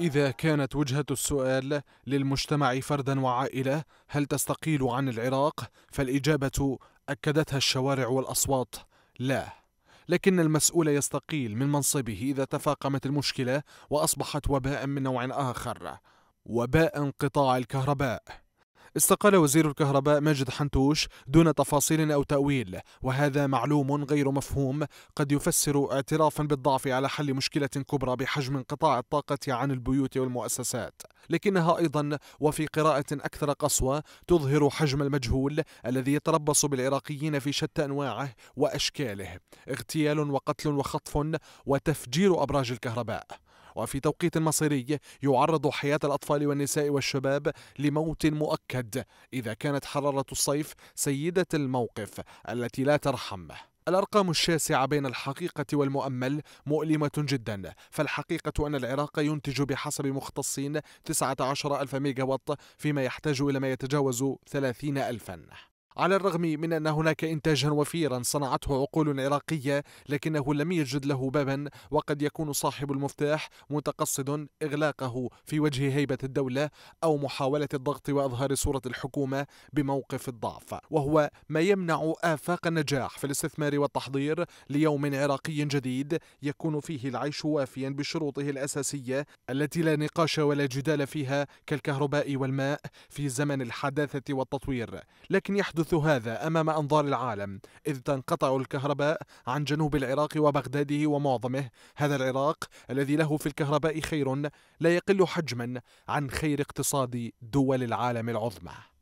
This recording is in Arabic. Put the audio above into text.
إذا كانت وجهة السؤال للمجتمع فردا وعائلة هل تستقيل عن العراق؟ فالإجابة أكدتها الشوارع والأصوات لا لكن المسؤول يستقيل من منصبه إذا تفاقمت المشكلة وأصبحت وباء من نوع آخر وباء انقطاع الكهرباء استقال وزير الكهرباء ماجد حنتوش دون تفاصيل أو تأويل وهذا معلوم غير مفهوم قد يفسر اعترافا بالضعف على حل مشكلة كبرى بحجم انقطاع الطاقة عن البيوت والمؤسسات لكنها أيضا وفي قراءة أكثر قسوة تظهر حجم المجهول الذي يتربص بالعراقيين في شتى أنواعه وأشكاله اغتيال وقتل وخطف وتفجير أبراج الكهرباء وفي توقيت مصيري يعرض حياة الأطفال والنساء والشباب لموت مؤكد إذا كانت حرارة الصيف سيدة الموقف التي لا ترحمه الأرقام الشاسعة بين الحقيقة والمؤمل مؤلمة جدا فالحقيقة أن العراق ينتج بحسب مختصين 19 ألف وات فيما يحتاج إلى ما يتجاوز 30 ألفاً على الرغم من أن هناك إنتاجا وفيرا صنعته عقول عراقية لكنه لم يجد له بابا وقد يكون صاحب المفتاح متقصد إغلاقه في وجه هيبة الدولة أو محاولة الضغط وإظهار صورة الحكومة بموقف الضعف وهو ما يمنع آفاق النجاح في الاستثمار والتحضير ليوم عراقي جديد يكون فيه العيش وافيا بشروطه الأساسية التي لا نقاش ولا جدال فيها كالكهرباء والماء في زمن الحداثة والتطوير لكن يحدث يحدث هذا أمام أنظار العالم إذ تنقطع الكهرباء عن جنوب العراق وبغداده ومعظمه هذا العراق الذي له في الكهرباء خير لا يقل حجما عن خير اقتصاد دول العالم العظمى